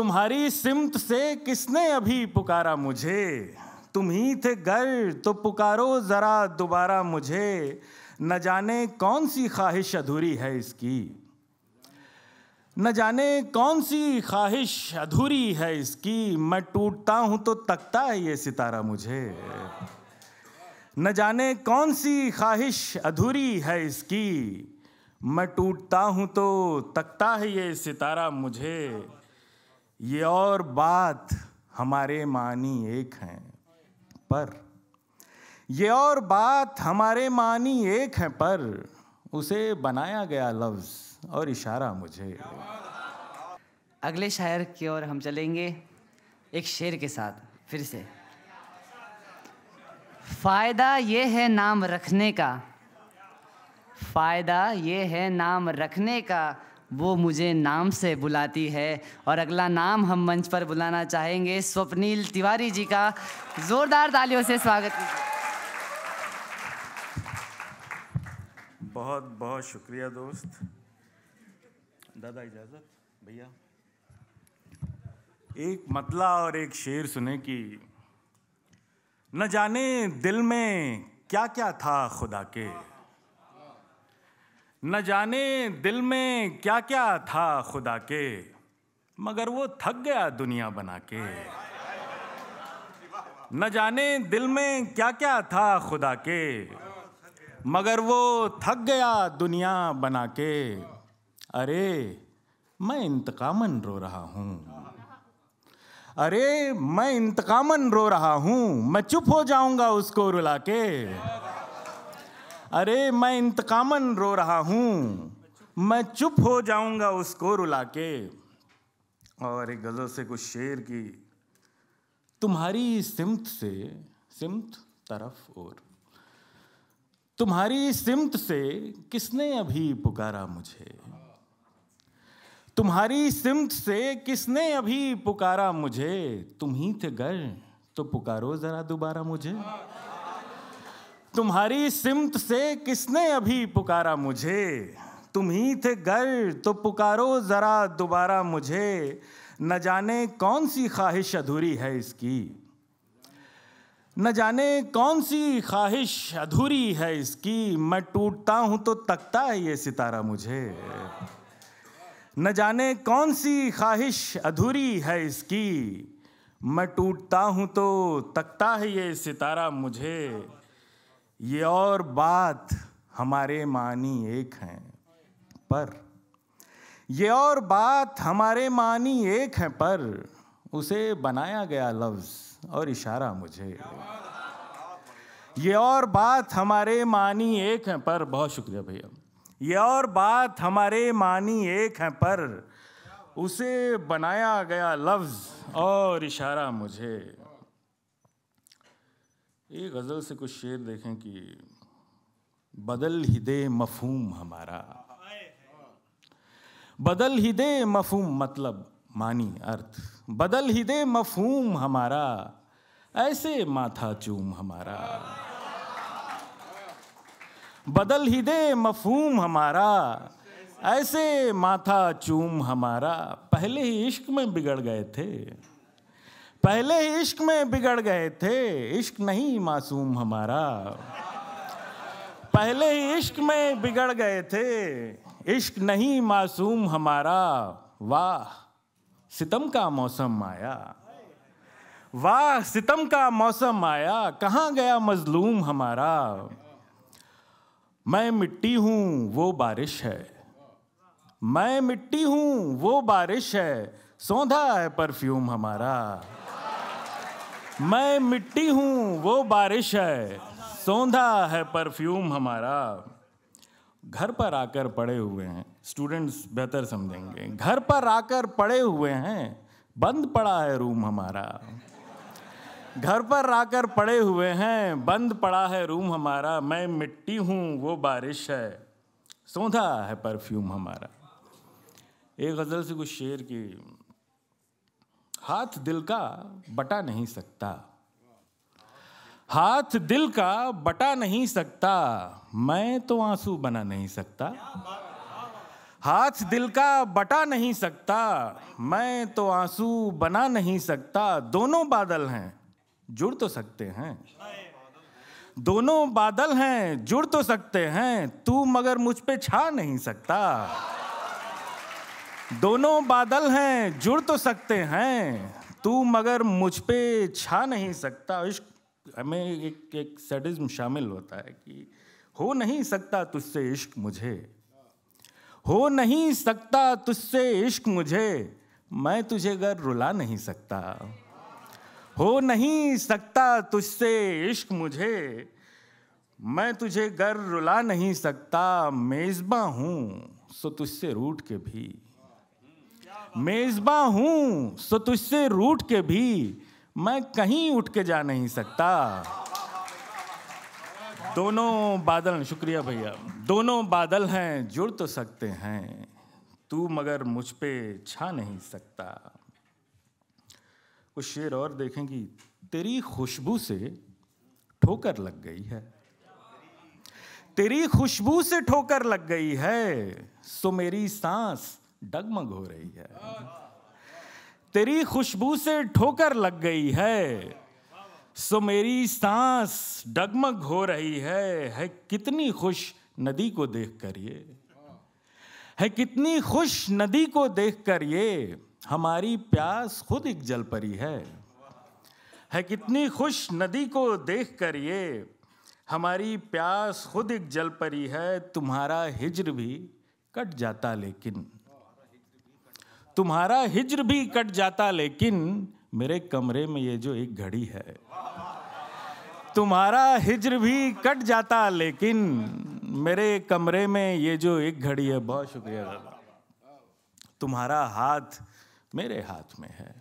तुम्हारी सिमत से किसने अभी पुकारा मुझे तुम ही थे गर तो पुकारो ज़रा दोबारा मुझे न जाने कौन सी ख्वाहिश अधूरी है इसकी न जाने कौन सी ख्वाहिश अधूरी है इसकी मैं टूटता हूं तो तकता है ये सितारा मुझे न जाने कौन सी ख्वाहिश अधूरी है इसकी मैं टूटता हूं तो तकता है ये सितारा मुझे ये और बात हमारे मानी एक हैं पर ये और बात हमारे मानी एक हैं पर उसे बनाया गया लफ्ज़ और इशारा मुझे अगले शायर की ओर हम चलेंगे एक शेर के साथ फिर से फ़ायदा ये है नाम रखने का फ़ायदा ये है नाम रखने का वो मुझे नाम से बुलाती है और अगला नाम हम मंच पर बुलाना चाहेंगे स्वप्निल तिवारी जी का ज़ोरदार तालियों से स्वागत बहुत बहुत शुक्रिया दोस्त दादा इजाज़त भैया एक मतला और एक शेर सुने कि न जाने दिल में क्या क्या था खुदा के न जाने दिल में क्या क्या था खुदा के मगर वो थक गया दुनिया बना के न जाने दिल में क्या क्या था खुदा के मगर वो थक गया दुनिया बना के अरे मैं इंतकामन रो रहा हूँ अरे मैं इंतकामन रो रहा हूँ मैं चुप हो जाऊंगा उसको रुला के अरे मैं इंतकामन रो रहा हूँ मैं चुप हो जाऊंगा उसको रुला के और एक गज़ल से कुछ शेर की तुम्हारी सिमत से सिमत तरफ और तुम्हारी सिमत से किसने अभी पुकारा मुझे तुम्हारी सिमत से किसने अभी पुकारा मुझे तुम ही थे गए तो पुकारो ज़रा दोबारा मुझे तुम्हारी सिमत से किसने अभी पुकारा मुझे तुम ही थे गर् तो पुकारो ज़रा दोबारा मुझे न जाने कौन सी ख्वाहिश अधूरी है इसकी न जाने कौन सी ख्वाहिश अधूरी है इसकी मैं टूटता हूँ तो तकता है ये सितारा मुझे न जाने कौन सी ख्वाहिश अधूरी है इसकी मैं टूटता हूँ तो तकता है ये सितारा मुझे ये और बात हमारे मानी एक हैं पर ये और बात हमारे मानी एक हैं पर उसे बनाया गया लफ्ज़ और इशारा मुझे ये और बात हमारे मानी एक हैं पर बहुत शुक्रिया भैया ये और बात हमारे मानी एक हैं पर उसे बनाया गया लफ्ज़ और इशारा मुझे एक गज़ल से कुछ शेर देखें कि बदल ही दे मफहूम हमारा बदल ही दे मफहूम मतलब मानी अर्थ बदल ही दे मफहूम हमारा ऐसे माथा चूम हमारा बदल ही दे मफहूम हमारा ऐसे माथा चूम हमारा पहले ही इश्क में बिगड़ गए थे पहले इश्क में बिगड़ गए थे इश्क नहीं मासूम हमारा पहले इश्क में बिगड़ गए थे इश्क नहीं मासूम हमारा वाह सितम का मौसम आया वाह सितम का मौसम आया कहाँ गया मजलूम हमारा मैं मिट्टी हूँ वो बारिश है मैं मिट्टी हूँ वो बारिश है सौंधा है परफ्यूम हमारा मैं मिट्टी हूँ वो बारिश है सौंधा है परफ्यूम हमारा घर पर आकर पड़े हुए हैं स्टूडेंट्स बेहतर समझेंगे घर पर आकर पड़े हुए हैं बंद पड़ा है रूम हमारा घर पर आकर पड़े हुए हैं बंद पड़ा है रूम हमारा मैं मिट्टी हूँ वो बारिश है सौंधा है परफ्यूम हमारा एक गज़ल से कुछ शेर की हाथ दिल का बटा नहीं सकता हाथ दिल का बटा नहीं सकता मैं तो आंसू बना नहीं सकता हाथ दिल का बटा नहीं सकता मैं तो आंसू बना नहीं सकता दोनों बादल हैं जुड़ तो सकते हैं दोनों बादल हैं जुड़ तो सकते हैं तू मगर मुझ पे छा नहीं सकता दोनों बादल हैं जुड़ तो सकते हैं तू मगर मुझ पे छा नहीं सकता इश्क हमें एक एक सडिज्म शामिल होता है कि हो नहीं सकता तुझसे इश्क मुझे हो नहीं सकता तुझसे इश्क मुझे मैं तुझे घर रुला नहीं सकता हो नहीं सकता तुझसे इश्क मुझे मैं तुझे घर रुला नहीं सकता मेज़बा हूँ सो तुझसे रूठ के भी मेजबा हूं सो तुझसे रूठ के भी मैं कहीं उठ के जा नहीं सकता दोनों बादल शुक्रिया भैया दोनों बादल हैं जुड़ तो सकते हैं तू मगर मुझ पे छा नहीं सकता कुछ शेर और देखेंगी तेरी खुशबू से ठोकर लग गई है तेरी खुशबू से ठोकर लग गई है सो मेरी सांस डगमग हो रही है तेरी खुशबू से ठोकर लग गई है सो मेरी सांस डगमग हो रही है है कितनी खुश नदी को देख कर ये है कितनी खुश नदी को देख कर ये हमारी प्यास खुद एक जल परी है है कितनी खुश नदी को देख कर ये हमारी प्यास खुद एक जल परी है तुम्हारा हिजर भी कट जाता लेकिन तुम्हारा हिज्र भी कट जाता लेकिन मेरे कमरे में ये जो एक घड़ी है तुम्हारा हिज्र भी कट जाता लेकिन मेरे कमरे में ये जो एक घड़ी है बहुत शुक्रिया दादा तुम्हारा हाथ मेरे हाथ में है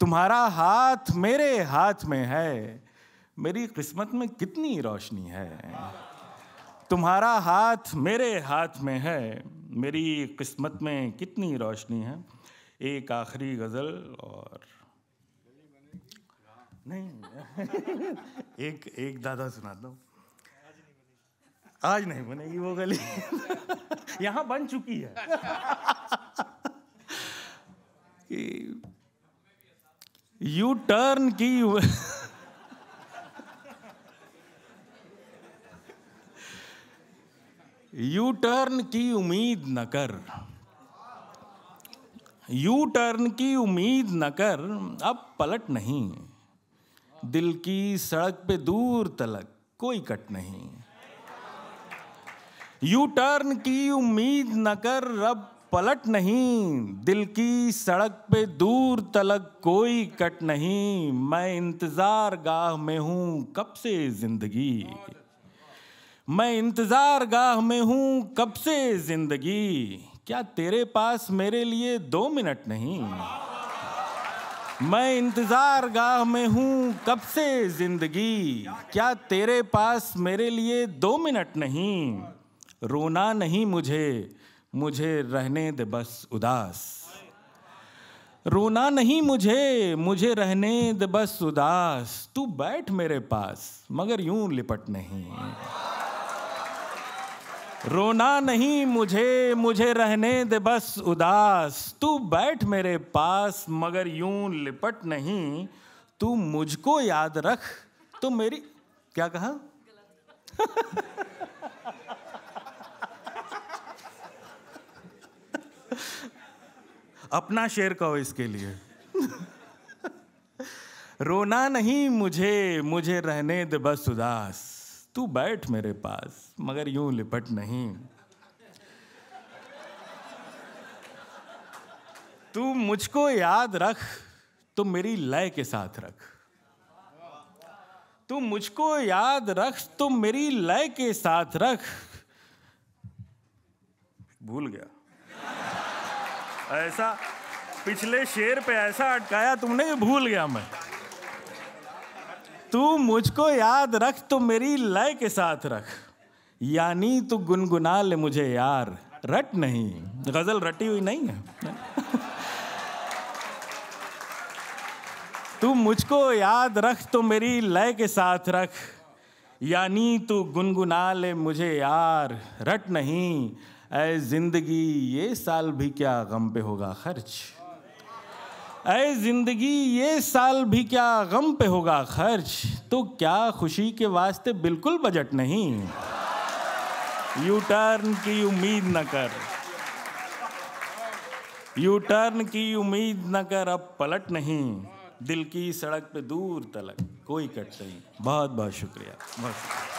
तुम्हारा हाथ मेरे हाथ में है मेरी किस्मत में कितनी रोशनी है तुम्हारा हाथ मेरे हाथ में है मेरी किस्मत में कितनी रोशनी है एक आखिरी गज़ल और नहीं एक एक दादा सुनाता हूँ आज नहीं बनेगी वो गली यहाँ बन चुकी है यू टर्न की यू टर्न की उम्मीद न कर यू टर्न की उम्मीद न कर अब पलट नहीं दिल की सड़क पे दूर तलक कोई कट नहीं यू टर्न की उम्मीद न कर अब पलट नहीं दिल की सड़क पे दूर तलक कोई कट नहीं मैं इंतज़ार गाह में हूं कब से ज़िंदगी मैं इंतज़ार गाह में हूँ कब से जिंदगी क्या तेरे पास मेरे लिए दो मिनट नहीं मैं इंतज़ार गाह में हूँ कब से जिंदगी क्या तेरे पास मेरे लिए दो मिनट नहीं रोना नहीं मुझे मुझे रहने दे बस उदास रोना नहीं मुझे मुझे रहने दे बस उदास तू बैठ मेरे पास मगर यूं लिपट नहीं रोना नहीं मुझे मुझे रहने दे बस उदास तू बैठ मेरे पास मगर यूं लिपट नहीं तू मुझको याद रख तो मेरी क्या कहा अपना शेर कहो इसके लिए रोना नहीं मुझे मुझे रहने दे बस उदास तू बैठ मेरे पास मगर यूं लिपट नहीं तू मुझको याद रख तो मेरी लय के साथ रख तू मुझको याद रख तो मेरी लय के साथ रख भूल गया ऐसा पिछले शेर पे ऐसा अटकाया तुमने भूल गया मैं तू मुझको याद रख तो मेरी लय के साथ रख यानी तू गुनगुना ले मुझे यार रट नहीं गजल रटी हुई नहीं है तू मुझको याद रख तो मेरी लय के साथ रख यानी तू गुनगुना ले मुझे यार रट नहीं ऐ जिंदगी ये साल भी क्या गम पे होगा खर्च ऐ जिंदगी ये साल भी क्या गम पे होगा खर्च तो क्या खुशी के वास्ते बिल्कुल बजट नहीं यू टर्न की उम्मीद न कर यू टर्न की उम्मीद न कर अब पलट नहीं दिल की सड़क पे दूर तलक कोई कट नहीं बहुत बहुत शुक्रिया बहुत शुक्रिया